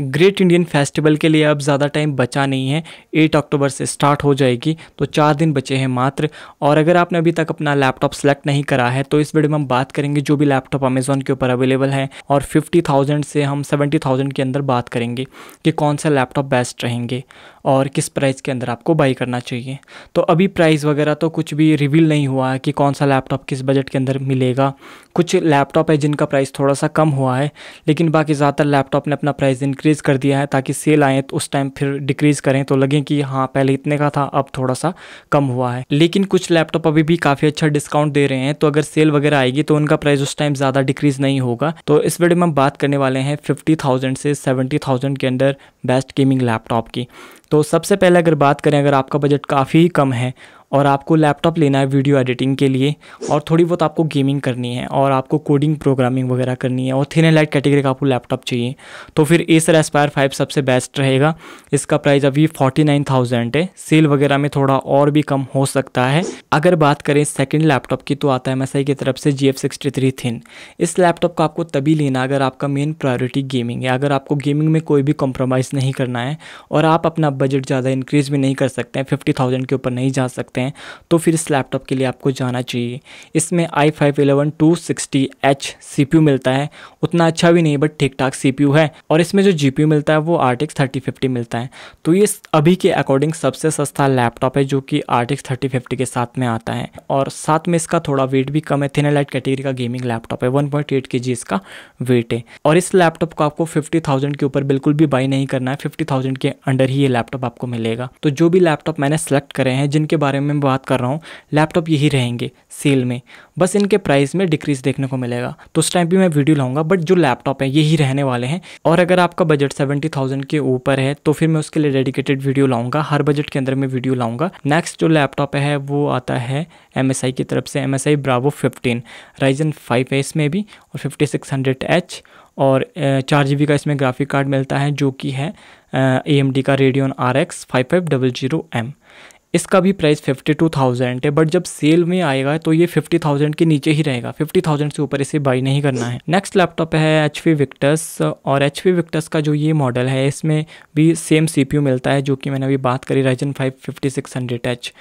great Indian festival के लिए अब ज़्यादा टाइम बचा नहीं है एट अक्टूबर से स्टार्ट हो जाएगी तो चार दिन बचे हैं मात्र और अगर आपने अभी तक अपना लैपटॉप सेलेक्ट नहीं करा है तो इस वीडियो में हम बात करेंगे जो भी लैपटॉप अमेजोन के ऊपर अवेलेबल है और फिफ्टी थाउजेंड से हम सेवेंटी थाउजेंड के अंदर बात करेंगे कि कौन सा लैपटॉप बेस्ट रहेंगे और किस प्राइस के अंदर आपको बाई करना चाहिए तो अभी प्राइस वगैरह तो कुछ भी रिवील नहीं हुआ है कि कौन सा लैपटॉप किस बजट के अंदर मिलेगा कुछ लैपटॉप है जिनका प्राइस थोड़ा सा कम हुआ है लेकिन बाकी ज़्यादातर लैपटॉप ने अपना प्राइस इंक्रीज डिक्रीज़ कर दिया है ताकि सेल आए तो उस टाइम फिर डिक्रीज़ करें तो लगें कि हाँ पहले इतने का था अब थोड़ा सा कम हुआ है लेकिन कुछ लैपटॉप अभी भी काफ़ी अच्छा डिस्काउंट दे रहे हैं तो अगर सेल वगैरह आएगी तो उनका प्राइस उस टाइम ज़्यादा डिक्रीज़ नहीं होगा तो इस वीडियो में हम बात करने वाले हैं फिफ्टी थाउजेंड से सेवेंटी थाउजेंड के अंदर बेस्ट गेमिंग लैपटॉप की तो सबसे पहले अगर बात करें अगर आपका बजट काफ़ी कम है और आपको लैपटॉप लेना है वीडियो एडिटिंग के लिए और थोड़ी बहुत आपको गेमिंग करनी है और आपको कोडिंग प्रोग्रामिंग वगैरह करनी है और थिन एंड लाइट कैटेगरी का आपको लैपटॉप चाहिए तो फिर एसर एस्पायर फाइव सबसे बेस्ट रहेगा इसका प्राइस अभी फोर्टी नाइन थाउजेंड है सेल वगैरह में थोड़ा और भी कम हो सकता है अगर बात करें सेकेंड लैपटॉप की तो आता है एम की तरफ से G F sixty three thin इस लैपटॉप का आपको तभी लेना अगर आपका मेन प्रायोरिटी गेमिंग है अगर आपको गेमिंग में कोई भी कॉम्प्रोमाइज़ नहीं करना है और आप अपना बजट ज़्यादा इंक्रीज़ भी नहीं कर सकते हैं फिफ्टी थाउजेंड के ऊपर नहीं जा सकते सकते हैं तो फिर इस लैपटॉप के लिए आपको जाना चाहिए इसमें I five eleven two sixty H C P U मिलता है उतना अच्छा भी नहीं बट ठीक ठाक सी पी यू है और इसमें जो जी पी यू मिलता है वो आर्टिक्स थर्टी फिफ्टी मिलता है तो ये अभी के अकॉर्डिंग सबसे सस्ता लैपटॉप है जो कि आर्टिक्स थर्टी फिफ्टी के साथ में आता है और साथ में इसका थोड़ा वेट भी कम है थिन लाइट कैटेगरी का गेमिंग लैपटॉप है one point eight K G इसका वेट है और इस लैपटॉप को आपको फिफ्टी थाउजेंड के ऊपर बिल्कुल भी बाई नहीं करना है फिफ्टी थाउजेंड के अंडर ही ये लैपटॉप आपको मिलेगा तो जो भी लैपटॉप मैंने सेलेक्ट करे हैं जिनके बारे में मैं बात कर रहा हूँ लैपटॉप यही रहेंगे सेल में बस इनके प्राइस में डिक्रीज देखने को मिलेगा तो उस टाइम भी मैं वीडियो लाऊंगा बट जो लैपटॉप है यही रहने वाले हैं और अगर आपका बजट सेवेंटी थाउजेंड के ऊपर है तो फिर मैं उसके लिए डेडिकेटेड वीडियो लाऊंगा हर बजट के अंदर मैं वीडियो लाऊंगा नेक्स्ट जो लैपटॉप है वो आता है एम की तरफ से M S I Bravo fifteen Ryzen five S में भी और फिफ्टी सिक्स हंड्रेड एच और चार जी का इसमें ग्राफिक कार्ड मिलता है जो कि है ए एम डी का Radeon R X five five double zero M इसका भी प्राइस फिफ्टी टू थाउजेंड है बट जब सेल में आएगा तो ये फिफ्टी थाउजेंड के नीचे ही रहेगा फिफ्टी थाउजेंड से ऊपर इसे बाई नहीं करना है नेक्स्ट लैपटॉप है एच पी विक्टस और एच पी विक्टस का जो ये मॉडल है इसमें भी सेम सी पी यू मिलता है जो कि मैंने अभी बात करी Ryzen five fifty six hundred H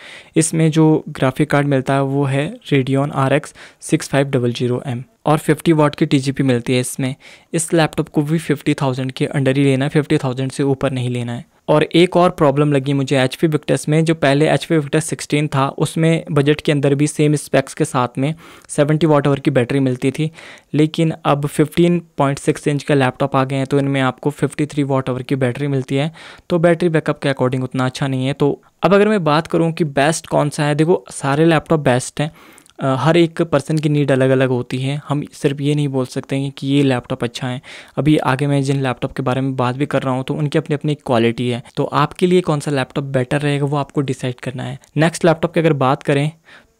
इसमें जो ग्राफिक कार्ड मिलता है वो है Radeon R X six five double zero M और 50 वाट की टी मिलती है इसमें इस लैपटॉप को भी 50,000 के अंडर ही लेना है 50,000 से ऊपर नहीं लेना है और एक और प्रॉब्लम लगी मुझे एच पी विक्टस में जो पहले एच पी विक्टस सिक्सटीन था उसमें बजट के अंदर भी सेम स्पेक्स के साथ में सेवेंटी वाट आवर की बैटरी मिलती थी लेकिन अब फिफ्टीन पॉइंट सिक्स इंच का लैपटॉप आ गए हैं तो इनमें आपको फिफ्टी थ्री वाट आवर की बैटरी मिलती है तो बैटरी बैकअप के अकॉर्डिंग उतना अच्छा नहीं है तो अब अगर मैं बात करूँ कि बेस्ट कौन सा है देखो सारे लैपटॉप बेस्ट हैं हर एक पर्सन की नीड अलग अलग होती है हम सिर्फ ये नहीं बोल सकते हैं कि ये लैपटॉप अच्छा है अभी आगे मैं जिन लैपटॉप के बारे में बात भी कर रहा हूँ तो उनकी अपनी अपनी क्वालिटी है तो आपके लिए कौन सा लैपटॉप बेटर रहेगा वो आपको डिसाइड करना है नेक्स्ट लैपटॉप की अगर बात करें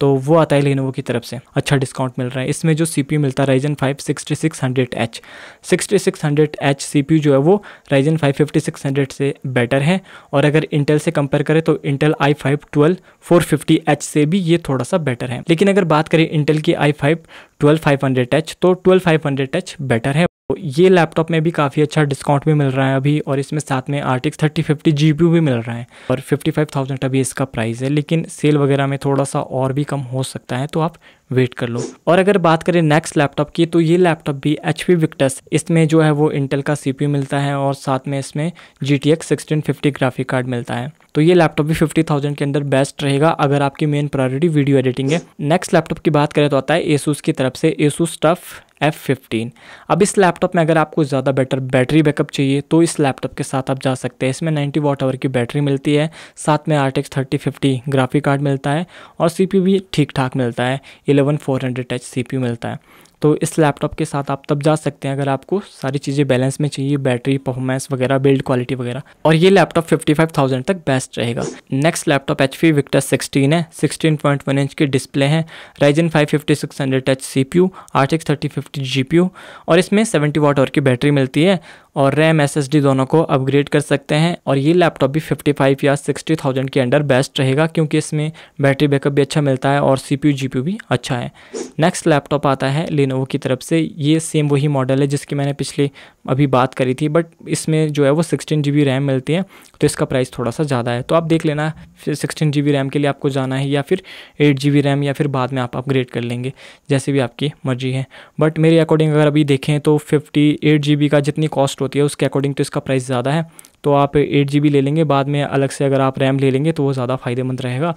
तो वो आता है लेनोवो की तरफ से अच्छा डिस्काउंट मिल रहा है इसमें जो सी मिलता है Ryzen five sixty six hundred H sixty six hundred H C जो है वो Ryzen five fifty six hundred से बेटर है और अगर इंटेल से कंपेयर करें तो Intel I five twelve four fifty H से भी ये थोड़ा सा बेटर है लेकिन अगर बात करें इंटेल की I five twelve five hundred H तो twelve five hundred H better है तो ये लैपटॉप में भी काफ़ी अच्छा डिस्काउंट भी मिल रहा है अभी और इसमें साथ में आर्टिक्स थर्टी फिफ्टी जी भी मिल रहा है और फिफ्टी फाइव थाउजेंड अभी इसका प्राइस है लेकिन सेल वगैरह में थोड़ा सा और भी कम हो सकता है तो आप वेट कर लो और अगर बात करें नेक्स्ट लैपटॉप की तो ये लैपटॉप भी एच पी विक्टस इसमें जो है वो इंटेल का सी मिलता है और साथ में इसमें G T sixteen fifty graphic card मिलता है तो ये लैपटॉप भी फिफ्टी थाउजेंड के अंदर बेस्ट रहेगा अगर आपकी मेन प्रायोरिटी वीडियो एडिटिंग है नेक्स्ट लैपटॉप की बात करें तो आता है एसूस की तरफ से एसूस टफ एफ़ फिफ्टीन अब इस लैपटॉप में अगर आपको ज़्यादा बेटर बैटरी बैकअप चाहिए तो इस लैपटॉप के साथ आप जा सकते हैं इसमें 90 वॉट आवर की बैटरी मिलती है साथ में R thirty fifty graphic card मिलता है और सी भी ठीक ठाक मिलता है एलेवन फोर हंड्रेड सी मिलता है तो इस लैपटॉप के साथ आप तब जा सकते हैं अगर आपको सारी चीज़ें बैलेंस में चाहिए बैटरी परफॉर्मेंस वगैरह बिल्ड क्वालिटी वगैरह और ये लैपटॉप 55,000 तक बेस्ट रहेगा next laptop H P Victor sixteen है सिक्सटीन पॉइंट वन इंच की डिस्प्ले है Ryzen five fifty six hundred touch C P U आठ थर्टी फिफ्टी जी पी और इसमें सेवेंटी वाट और की बैटरी मिलती है और रैम एस एस डी दोनों को अपग्रेड कर सकते हैं और ये लैपटॉप भी फिफ्टी फाइव या सिक्सटी थाउजेंड के अंडर बेस्ट रहेगा क्योंकि इसमें बैटरी बैकअप भी अच्छा मिलता है और C P U G P भी अच्छा है नेक्स्ट लैपटॉप आता है लेनोवो की तरफ से ये सेम वही मॉडल है जिसकी मैंने पिछले अभी बात करी थी बट इसमें जो है वो सिक्सटीन जी रैम मिलती है तो इसका प्राइस थोड़ा सा ज़्यादा है तो आप देख लेना फिर सिक्सटीन जी रैम के लिए आपको जाना है या फिर एट जी रैम या फिर बाद में आप अपग्रेड कर लेंगे जैसे भी आपकी मर्जी है बट मेरे अकॉर्डिंग अगर अभी देखें तो फिफ्टी एट जी का जितनी कॉस्ट होती है उसके अकॉर्डिंग तो इसका प्राइस ज़्यादा है तो आप एट जी ले लेंगे बाद में अलग से अगर आप रैम ले लेंगे तो वो ज़्यादा फ़ायदेमंद रहेगा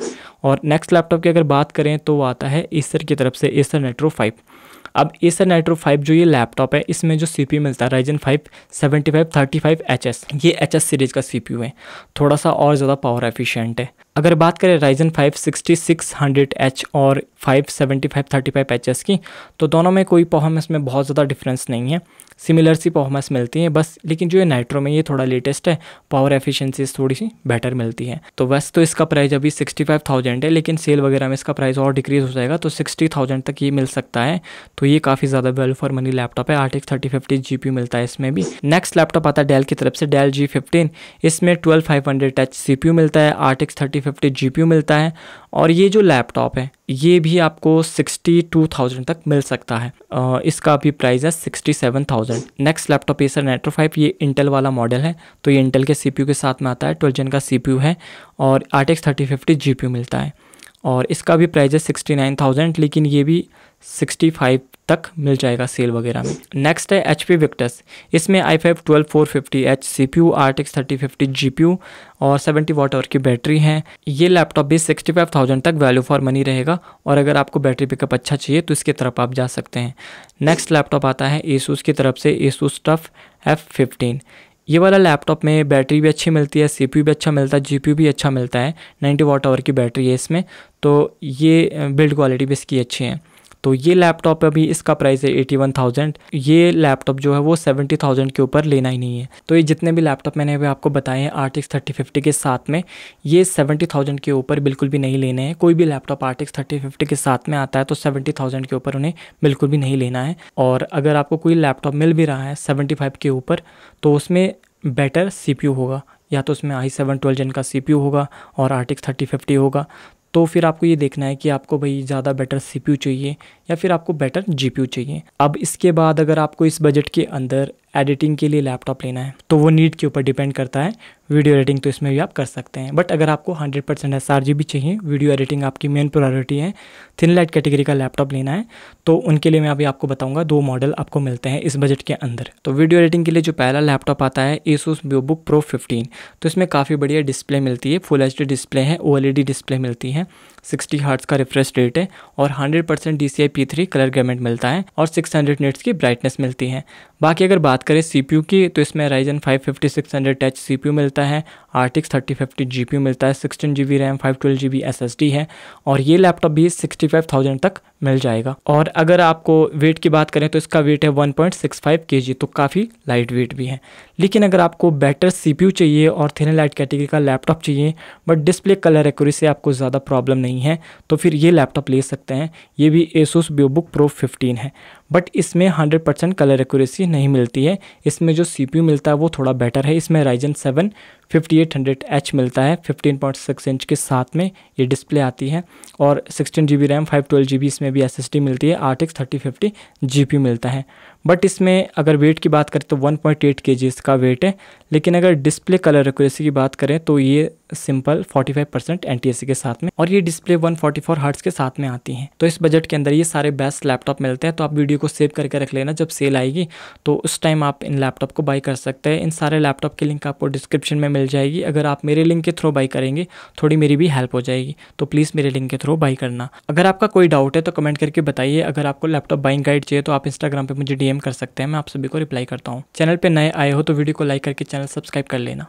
और नेक्स्ट लैपटॉप की अगर बात करें तो वो आता है ईसर की तरफ से एसर नेट्रो फाइव अब एसर नाइट्रो फाइव जो ये लैपटॉप है इसमें जो सी मिलता है Ryzen five seventy five thirty five H S ये एच एस सीरीज़ का सी है थोड़ा सा और ज़्यादा पावर एफिशिएंट है अगर बात करें Ryzen five sixty six hundred H और five seventy five thirty five H की तो दोनों में कोई परफॉर्मेंस में बहुत ज़्यादा डिफरेंस नहीं है सिमिलर सी परफॉर्मेंस मिलती है बस लेकिन जो ये नाइट्रो में ये थोड़ा लेटेस्ट है पावर एफिशिएंसी थोड़ी सी बेटर मिलती है तो वैसे तो इसका प्राइस अभी सिक्सटी फाइव थाउजेंड है लेकिन सेल वगैरह में इसका प्राइस और डिक्रीज हो जाएगा तो सिक्सटी थाउजेंड तक ये मिल सकता है तो ये काफ़ी ज़्यादा वेल फॉर मनी लैपटॉप है आर्टिक्स थर्टी फिफ्टी जी मिलता है इसमें भी नेक्स्ट लैपटॉप आता है डेल की तरफ से डेल जी फिफ्टीन इसमें twelve five hundred touch C मिलता है आर्टिक्स थर्टी फिफ्टी जी मिलता है और ये जो लैपटॉप है ये भी आपको सिक्सटी टू थाउजेंड तक मिल सकता है इसका भी प्राइस है sixty seven thousand next laptop ये सर नेट्रो फाइव ये इंटेल वाला मॉडल है तो ये इंटेल के सी के साथ में आता है ट्वेल्व जन का सी है और RTX thirty fifty G मिलता है और इसका भी प्राइस है सिक्सटी नाइन थाउजेंड लेकिन ये भी सिक्सटी फाइव तक मिल जाएगा सेल वगैरह में नेक्स्ट है एच पी विक्टस इसमें I five twelve four fifty H C P U RTX thirty fifty G P U और सेवेंटी वाट आवर की बैटरी है ये लैपटॉप भी सिक्सटी फाइव थाउजेंड तक वैल्यू फॉर मनी रहेगा और अगर आपको बैटरी पिकअप अच्छा चाहिए तो इसकी तरफ आप जा सकते हैं नेक्स्ट लैपटॉप आता है एसूस की तरफ से एसूस टफ एफ फिफ्टीन ये वाला लैपटॉप में बैटरी भी अच्छी मिलती है सी भी अच्छा मिलता है जी भी अच्छा मिलता है नाइन्टी वाट आवर की बैटरी है इसमें तो ये बिल्ड क्वालिटी भी इसकी अच्छी है तो ये लैपटॉप अभी इसका प्राइस है एटी वन थाउजेंड ये लैपटॉप जो है वो सेवेंटी थाउजेंड के ऊपर लेना ही नहीं है तो ये जितने भी लैपटॉप मैंने अभी आपको बताए हैं आर्टिक्स थर्टी फिफ्टी के साथ में ये सेवेंटी थाउजेंड के ऊपर बिल्कुल भी नहीं लेने हैं कोई भी लैपटॉप आर्टिक्स थर्टी फिफ्टी के साथ में आता है तो सेवेंटी थाउजेंड के ऊपर उन्हें बिल्कुल भी नहीं लेना है और अगर आपको कोई लैपटॉप मिल भी रहा है सेवेंटी फाइव के ऊपर तो उसमें बेटर सी पी यू होगा या तो उसमें आई सेवन ट्वेल्व जन का सी पी यू होगा और आर्टिक्स थर्टी फिफ्टी होगा तो फिर आपको ये देखना है कि आपको भाई ज़्यादा बेटर सी चाहिए या फिर आपको बेटर जी चाहिए अब इसके बाद अगर आपको इस बजट के अंदर एडिटिंग के लिए लैपटॉप लेना है तो वो नीड के ऊपर डिपेंड करता है वीडियो एडिटिंग तो इसमें भी आप कर सकते हैं बट अगर आपको 100 परसेंट एस भी चाहिए वीडियो एडिटिंग आपकी मेन प्रायोरिटी है थिन लाइट कैटेगरी का लैपटॉप लेना है तो उनके लिए मैं अभी आपको बताऊंगा दो मॉडल आपको मिलते हैं इस बजट के अंदर तो वीडियो एडिटिंग के लिए जो पहला लैपटॉप आता है एसूस ब्योबुक प्रो फिफ्टीन तो इसमें काफ़ी बढ़िया डिस्प्ले मिलती है फुल एच डिस्प्ले है ओ डिस्प्ले e मिलती है सिक्सटी हार्ट्स का रिफ्रेश रेट है और hundred percent D C I P three colour gamut मिलता है और सिक्स हंड्रेड की ब्राइटनेस मिलती है बाकी अगर बात करें सी की तो इसमें Ryzen five fifty six hundred touch C मिलता है आर्टिक्स थर्टी फिफ्टी जी मिलता है sixteen G B RAM five twelve G B S S D है और ये लैपटॉप भी सिक्सटी फाइव थाउजेंड तक मिल जाएगा और अगर आपको वेट की बात करें तो इसका वेट है वन पॉइंट सिक्स फाइव के जी तो काफ़ी लाइट वेट भी है लेकिन अगर आपको बेटर सी पी यू चाहिए और थिन लाइट कैटेगरी का लैपटॉप चाहिए बट डिस्प्ले कलर एक्यूरेसी से आपको ज़्यादा प्रॉब्लम नहीं है तो फिर ये लैपटॉप ले सकते हैं ये भी एसूस ब्यूबुक प्रो फिफ्टीन है बट इसमें हंड्रेड परसेंट कलर एक्यूरेसी नहीं मिलती है इसमें जो सी पी यू मिलता है वो थोड़ा बेटर है इसमें राइजन सेवन एच मिलता है 15.6 इंच के साथ में ये डिस्प्ले आती है और sixteen G B RAM five twelve G B इसमें भी एस एस डी मिलती है RTX thirty fifty G P मिलता है बट इसमें अगर वेट की बात करें तो 1.8 पॉइंट एट इसका वेट है लेकिन अगर डिस्प्ले कलर एक्यूरेसी की बात करें तो ये सिंपल 45 परसेंट एन के साथ में और ये डिस्प्ले 144 फोर्टी के साथ में आती हैं तो इस बजट के अंदर ये सारे बेस्ट लैपटॉप मिलते हैं तो आप वीडियो को सेव करके रख लेना जब सेल आएगी तो उस टाइम आप इन लैपटॉप को बाई कर सकते हैं इन सारे लैपटॉप की लिंक आपको डिस्क्रिप्शन में मिल जाएगी अगर आप मेरे लिंक के थ्रू बाई करेंगे थोड़ी मेरी भी हेल्प हो जाएगी तो प्लीज़ मेरे लिंक के थ्रू बाई करना अगर आपका कोई डाउट है तो कमेंट करके बताइए अगर आपको लैपटॉप बाइंग गाइड चाहिए तो आप इंस्टाग्राम पर मुझे डी डीएम कर सकते हैं मैं आप सभी को रिप्लाई करता हूँ चैनल पर नए आए हो तो वीडियो को लाइक करके चैनल सब्सक्राइब कर लेना